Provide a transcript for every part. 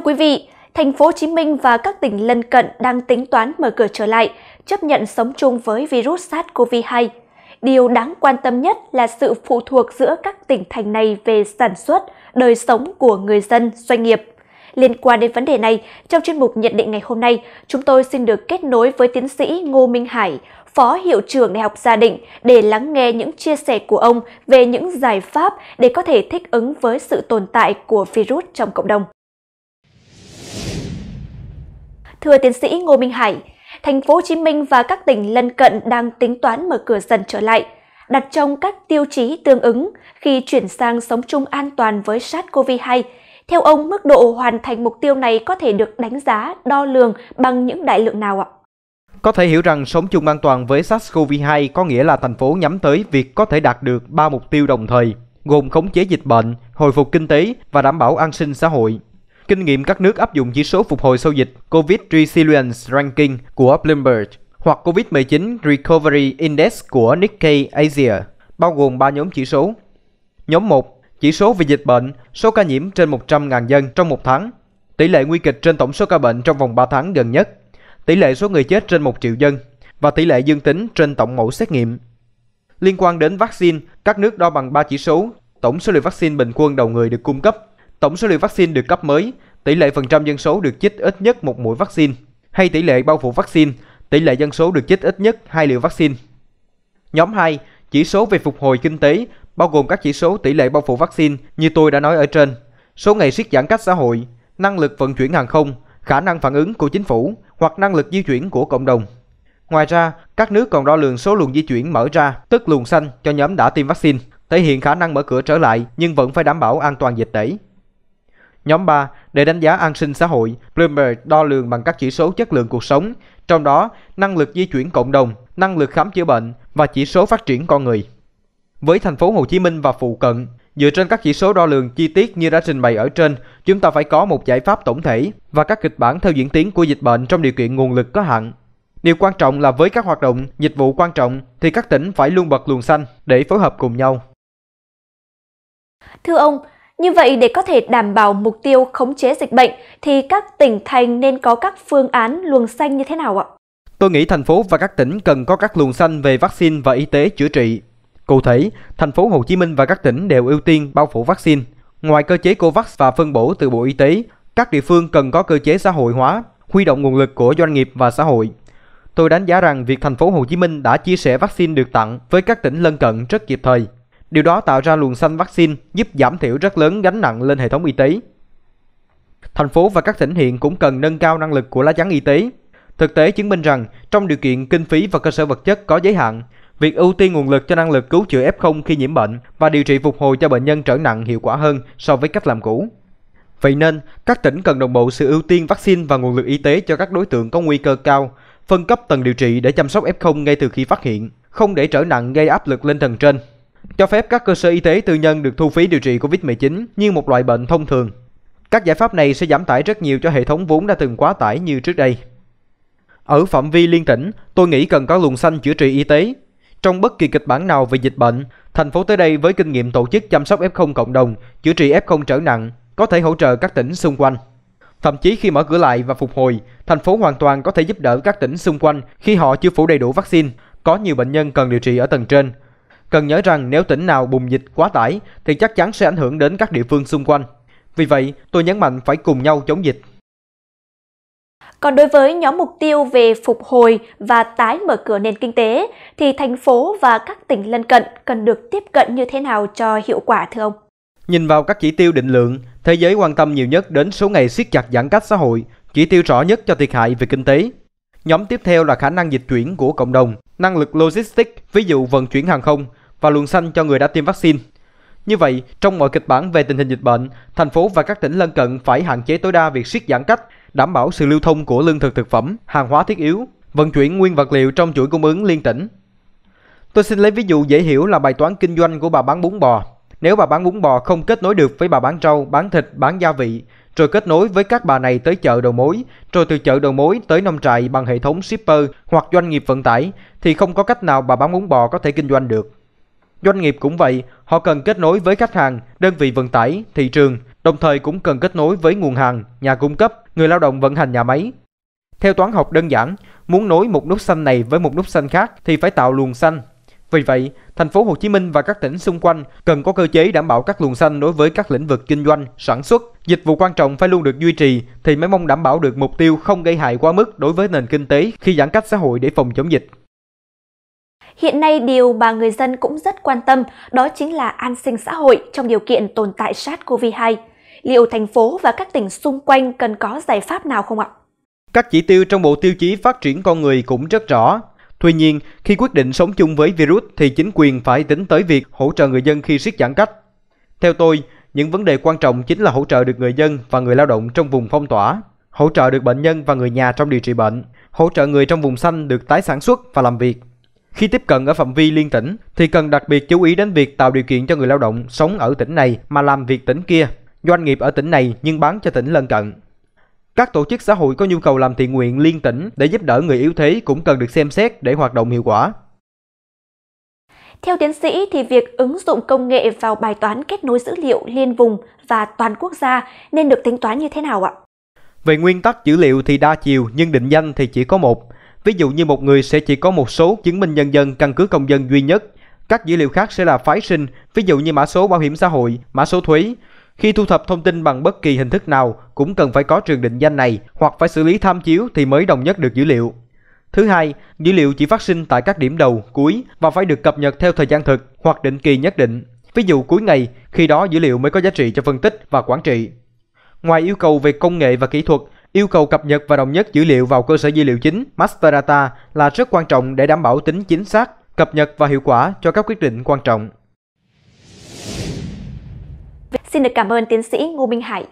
Thưa quý vị, thành phố Hồ Chí Minh và các tỉnh lân cận đang tính toán mở cửa trở lại, chấp nhận sống chung với virus SARS-CoV-2. Điều đáng quan tâm nhất là sự phụ thuộc giữa các tỉnh thành này về sản xuất, đời sống của người dân, doanh nghiệp. Liên quan đến vấn đề này, trong chuyên mục nhận định ngày hôm nay, chúng tôi xin được kết nối với tiến sĩ Ngô Minh Hải, Phó Hiệu trưởng Đại học Gia Định để lắng nghe những chia sẻ của ông về những giải pháp để có thể thích ứng với sự tồn tại của virus trong cộng đồng. Thưa tiến sĩ Ngô Minh Hải, thành phố Hồ Chí Minh và các tỉnh lân cận đang tính toán mở cửa dần trở lại, đặt trong các tiêu chí tương ứng khi chuyển sang sống chung an toàn với SARS-CoV-2. Theo ông, mức độ hoàn thành mục tiêu này có thể được đánh giá, đo lường bằng những đại lượng nào ạ? Có thể hiểu rằng sống chung an toàn với SARS-CoV-2 có nghĩa là thành phố nhắm tới việc có thể đạt được 3 mục tiêu đồng thời, gồm khống chế dịch bệnh, hồi phục kinh tế và đảm bảo an sinh xã hội kinh nghiệm các nước áp dụng chỉ số phục hồi sau dịch COVID Resilience Ranking của Bloomberg hoặc COVID-19 Recovery Index của Nikkei Asia, bao gồm 3 nhóm chỉ số. Nhóm 1, chỉ số về dịch bệnh, số ca nhiễm trên 100.000 dân trong một tháng, tỷ lệ nguy kịch trên tổng số ca bệnh trong vòng 3 tháng gần nhất, tỷ lệ số người chết trên 1 triệu dân và tỷ lệ dương tính trên tổng mẫu xét nghiệm. Liên quan đến vaccine, các nước đo bằng 3 chỉ số, tổng số liều vaccine bình quân đầu người được cung cấp Tổng số liều vaccine được cấp mới, tỷ lệ phần trăm dân số được chích ít nhất một mũi vaccine, hay tỷ lệ bao phủ vaccine, tỷ lệ dân số được chích ít nhất hai liều vaccine. Nhóm 2, chỉ số về phục hồi kinh tế, bao gồm các chỉ số tỷ lệ bao phủ vaccine như tôi đã nói ở trên, số ngày siết giãn cách xã hội, năng lực vận chuyển hàng không, khả năng phản ứng của chính phủ hoặc năng lực di chuyển của cộng đồng. Ngoài ra, các nước còn đo lường số luồng di chuyển mở ra, tức luồng xanh cho nhóm đã tiêm vaccine, thể hiện khả năng mở cửa trở lại nhưng vẫn phải đảm bảo an toàn dịch tễ. Nhóm 3, để đánh giá an sinh xã hội, Bloomberg đo lường bằng các chỉ số chất lượng cuộc sống, trong đó năng lực di chuyển cộng đồng, năng lực khám chữa bệnh và chỉ số phát triển con người. Với thành phố Hồ Chí Minh và phụ cận, dựa trên các chỉ số đo lường chi tiết như đã trình bày ở trên, chúng ta phải có một giải pháp tổng thể và các kịch bản theo diễn tiến của dịch bệnh trong điều kiện nguồn lực có hạn. Điều quan trọng là với các hoạt động, dịch vụ quan trọng thì các tỉnh phải luôn bật luồng xanh để phối hợp cùng nhau. Thưa ông, như vậy, để có thể đảm bảo mục tiêu khống chế dịch bệnh, thì các tỉnh thành nên có các phương án luồng xanh như thế nào ạ? Tôi nghĩ thành phố và các tỉnh cần có các luồng xanh về vaccine và y tế chữa trị. Cụ thể, thành phố Hồ Chí Minh và các tỉnh đều ưu tiên bao phủ vaccine. Ngoài cơ chế COVAX và phân bổ từ Bộ Y tế, các địa phương cần có cơ chế xã hội hóa, huy động nguồn lực của doanh nghiệp và xã hội. Tôi đánh giá rằng việc thành phố Hồ Chí Minh đã chia sẻ vaccine được tặng với các tỉnh lân cận rất kịp thời. Điều đó tạo ra luồng xanh vaccine giúp giảm thiểu rất lớn gánh nặng lên hệ thống y tế. Thành phố và các tỉnh hiện cũng cần nâng cao năng lực của lá chắn y tế. Thực tế chứng minh rằng trong điều kiện kinh phí và cơ sở vật chất có giới hạn, việc ưu tiên nguồn lực cho năng lực cứu chữa F0 khi nhiễm bệnh và điều trị phục hồi cho bệnh nhân trở nặng hiệu quả hơn so với cách làm cũ. Vậy nên, các tỉnh cần đồng bộ sự ưu tiên vaccine và nguồn lực y tế cho các đối tượng có nguy cơ cao, phân cấp tầng điều trị để chăm sóc F0 ngay từ khi phát hiện, không để trở nặng gây áp lực lên tầng trên cho phép các cơ sở y tế tư nhân được thu phí điều trị COVID-19 như một loại bệnh thông thường. Các giải pháp này sẽ giảm tải rất nhiều cho hệ thống vốn đã từng quá tải như trước đây. Ở phạm vi liên tỉnh, tôi nghĩ cần có luồng xanh chữa trị y tế. Trong bất kỳ kịch bản nào về dịch bệnh, thành phố tới đây với kinh nghiệm tổ chức chăm sóc F0 cộng đồng, chữa trị F0 trở nặng, có thể hỗ trợ các tỉnh xung quanh. Thậm chí khi mở cửa lại và phục hồi, thành phố hoàn toàn có thể giúp đỡ các tỉnh xung quanh khi họ chưa phủ đầy đủ vaccine, có nhiều bệnh nhân cần điều trị ở tầng trên, Cần nhớ rằng nếu tỉnh nào bùng dịch quá tải thì chắc chắn sẽ ảnh hưởng đến các địa phương xung quanh. Vì vậy, tôi nhấn mạnh phải cùng nhau chống dịch. Còn đối với nhóm mục tiêu về phục hồi và tái mở cửa nền kinh tế, thì thành phố và các tỉnh lân cận cần được tiếp cận như thế nào cho hiệu quả thưa ông? Nhìn vào các chỉ tiêu định lượng, thế giới quan tâm nhiều nhất đến số ngày siết chặt giãn cách xã hội, chỉ tiêu rõ nhất cho thiệt hại về kinh tế. Nhóm tiếp theo là khả năng dịch chuyển của cộng đồng, năng lực logistics, ví dụ vận chuyển hàng không, và luồng xanh cho người đã tiêm vaccine. Như vậy, trong mọi kịch bản về tình hình dịch bệnh, thành phố và các tỉnh lân cận phải hạn chế tối đa việc siết giãn cách, đảm bảo sự lưu thông của lương thực thực phẩm, hàng hóa thiết yếu, vận chuyển nguyên vật liệu trong chuỗi cung ứng liên tỉnh. Tôi xin lấy ví dụ dễ hiểu là bài toán kinh doanh của bà bán bún bò. Nếu bà bán bún bò không kết nối được với bà bán rau, bán thịt, bán gia vị, rồi kết nối với các bà này tới chợ đầu mối, rồi từ chợ đầu mối tới nông trại bằng hệ thống shipper hoặc doanh nghiệp vận tải, thì không có cách nào bà bán bún bò có thể kinh doanh được. Doanh nghiệp cũng vậy, họ cần kết nối với khách hàng, đơn vị vận tải, thị trường, đồng thời cũng cần kết nối với nguồn hàng, nhà cung cấp, người lao động vận hành nhà máy. Theo toán học đơn giản, muốn nối một nút xanh này với một nút xanh khác thì phải tạo luồng xanh. Vì vậy, thành phố Hồ Chí Minh và các tỉnh xung quanh cần có cơ chế đảm bảo các luồng xanh đối với các lĩnh vực kinh doanh, sản xuất, dịch vụ quan trọng phải luôn được duy trì thì mới mong đảm bảo được mục tiêu không gây hại quá mức đối với nền kinh tế khi giãn cách xã hội để phòng chống dịch. Hiện nay điều mà người dân cũng rất quan tâm đó chính là an sinh xã hội trong điều kiện tồn tại SARS-CoV-2. Liệu thành phố và các tỉnh xung quanh cần có giải pháp nào không ạ? Các chỉ tiêu trong bộ tiêu chí phát triển con người cũng rất rõ. Tuy nhiên, khi quyết định sống chung với virus thì chính quyền phải tính tới việc hỗ trợ người dân khi siết giãn cách. Theo tôi, những vấn đề quan trọng chính là hỗ trợ được người dân và người lao động trong vùng phong tỏa, hỗ trợ được bệnh nhân và người nhà trong điều trị bệnh, hỗ trợ người trong vùng xanh được tái sản xuất và làm việc, khi tiếp cận ở phạm vi liên tỉnh thì cần đặc biệt chú ý đến việc tạo điều kiện cho người lao động sống ở tỉnh này mà làm việc tỉnh kia, doanh nghiệp ở tỉnh này nhưng bán cho tỉnh lân cận. Các tổ chức xã hội có nhu cầu làm thiện nguyện liên tỉnh để giúp đỡ người yếu thế cũng cần được xem xét để hoạt động hiệu quả. Theo tiến sĩ thì việc ứng dụng công nghệ vào bài toán kết nối dữ liệu liên vùng và toàn quốc gia nên được tính toán như thế nào ạ? Về nguyên tắc dữ liệu thì đa chiều nhưng định danh thì chỉ có một. Ví dụ như một người sẽ chỉ có một số chứng minh nhân dân căn cứ công dân duy nhất. Các dữ liệu khác sẽ là phái sinh, ví dụ như mã số bảo hiểm xã hội, mã số thuế. Khi thu thập thông tin bằng bất kỳ hình thức nào cũng cần phải có trường định danh này hoặc phải xử lý tham chiếu thì mới đồng nhất được dữ liệu. Thứ hai, dữ liệu chỉ phát sinh tại các điểm đầu, cuối và phải được cập nhật theo thời gian thực hoặc định kỳ nhất định. Ví dụ cuối ngày, khi đó dữ liệu mới có giá trị cho phân tích và quản trị. Ngoài yêu cầu về công nghệ và kỹ thuật, Yêu cầu cập nhật và đồng nhất dữ liệu vào cơ sở dữ liệu chính Master Data là rất quan trọng để đảm bảo tính chính xác, cập nhật và hiệu quả cho các quyết định quan trọng. Xin được cảm ơn tiến sĩ Ngô Minh Hải.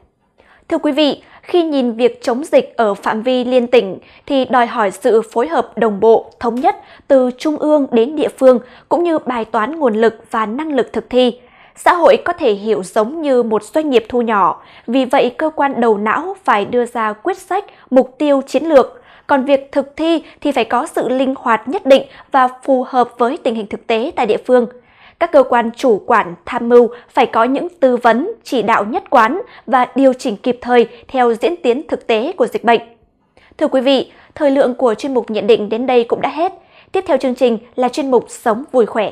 Thưa quý vị, khi nhìn việc chống dịch ở phạm vi liên tỉnh thì đòi hỏi sự phối hợp đồng bộ, thống nhất từ trung ương đến địa phương cũng như bài toán nguồn lực và năng lực thực thi – Xã hội có thể hiểu giống như một doanh nghiệp thu nhỏ, vì vậy cơ quan đầu não phải đưa ra quyết sách, mục tiêu chiến lược. Còn việc thực thi thì phải có sự linh hoạt nhất định và phù hợp với tình hình thực tế tại địa phương các cơ quan chủ quản tham mưu phải có những tư vấn, chỉ đạo nhất quán và điều chỉnh kịp thời theo diễn tiến thực tế của dịch bệnh. Thưa quý vị, thời lượng của chuyên mục nhận định đến đây cũng đã hết. Tiếp theo chương trình là chuyên mục Sống vui khỏe.